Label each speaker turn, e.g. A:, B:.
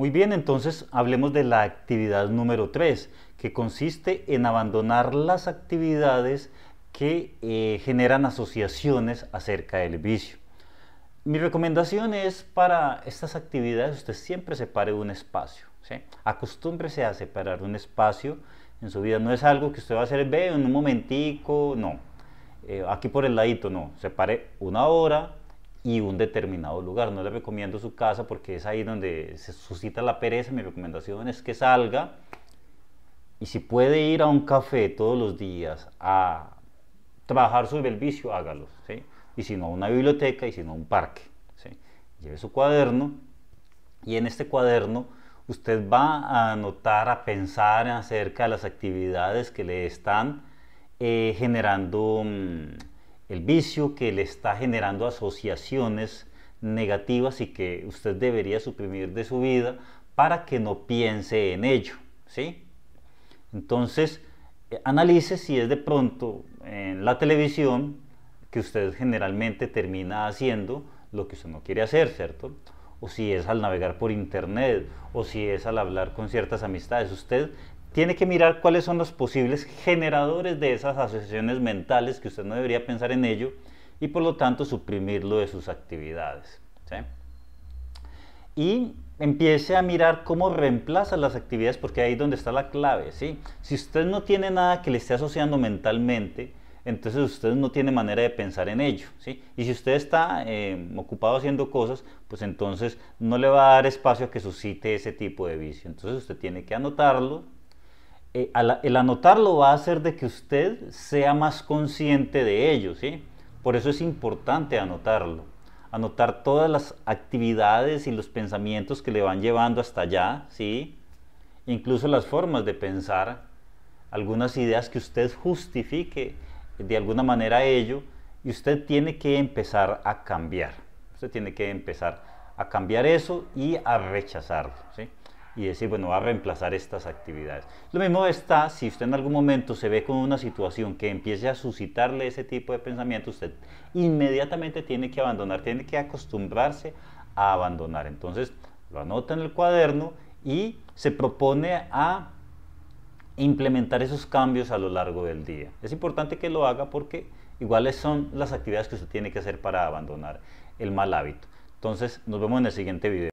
A: Muy bien, entonces hablemos de la actividad número 3, que consiste en abandonar las actividades que eh, generan asociaciones acerca del vicio. Mi recomendación es para estas actividades usted siempre separe un espacio. ¿sí? Acostúmbrese a separar un espacio en su vida. No es algo que usted va a hacer, ve en un momentico, no. Eh, aquí por el ladito, no. Separe una hora, y un determinado lugar. No le recomiendo su casa porque es ahí donde se suscita la pereza. Mi recomendación es que salga y si puede ir a un café todos los días a trabajar sobre el vicio, hágalo. Y si no, a una biblioteca y si no, a un parque. Lleve su cuaderno y en este cuaderno usted va a anotar, a pensar acerca de las actividades que le están eh, generando... Mm, el vicio que le está generando asociaciones negativas y que usted debería suprimir de su vida para que no piense en ello. ¿sí? Entonces, eh, analice si es de pronto en la televisión que usted generalmente termina haciendo lo que usted no quiere hacer, ¿cierto? O si es al navegar por internet, o si es al hablar con ciertas amistades. Usted tiene que mirar cuáles son los posibles generadores de esas asociaciones mentales que usted no debería pensar en ello y por lo tanto suprimirlo de sus actividades. Y empiece a mirar cómo reemplaza las actividades porque ahí es donde está la clave. ¿sí? Si usted no tiene nada que le esté asociando mentalmente, entonces usted no tiene manera de pensar en ello. Y si usted está eh, ocupado haciendo cosas, pues entonces no le va a dar espacio a que suscite ese tipo de vicio. Entonces usted tiene que anotarlo, eh, el anotarlo va a hacer de que usted sea más consciente de ello, ¿sí? Por eso es importante anotarlo, anotar todas las actividades y los pensamientos que le van llevando hasta allá, ¿sí? Incluso las formas de pensar, algunas ideas que usted justifique de alguna manera ello, y usted tiene que empezar a cambiar, usted tiene que empezar a cambiar eso y a rechazarlo, ¿sí? y decir, bueno, va a reemplazar estas actividades. Lo mismo está si usted en algún momento se ve con una situación que empiece a suscitarle ese tipo de pensamiento, usted inmediatamente tiene que abandonar, tiene que acostumbrarse a abandonar. Entonces, lo anota en el cuaderno y se propone a implementar esos cambios a lo largo del día. Es importante que lo haga porque iguales son las actividades que usted tiene que hacer para abandonar el mal hábito. Entonces, nos vemos en el siguiente video.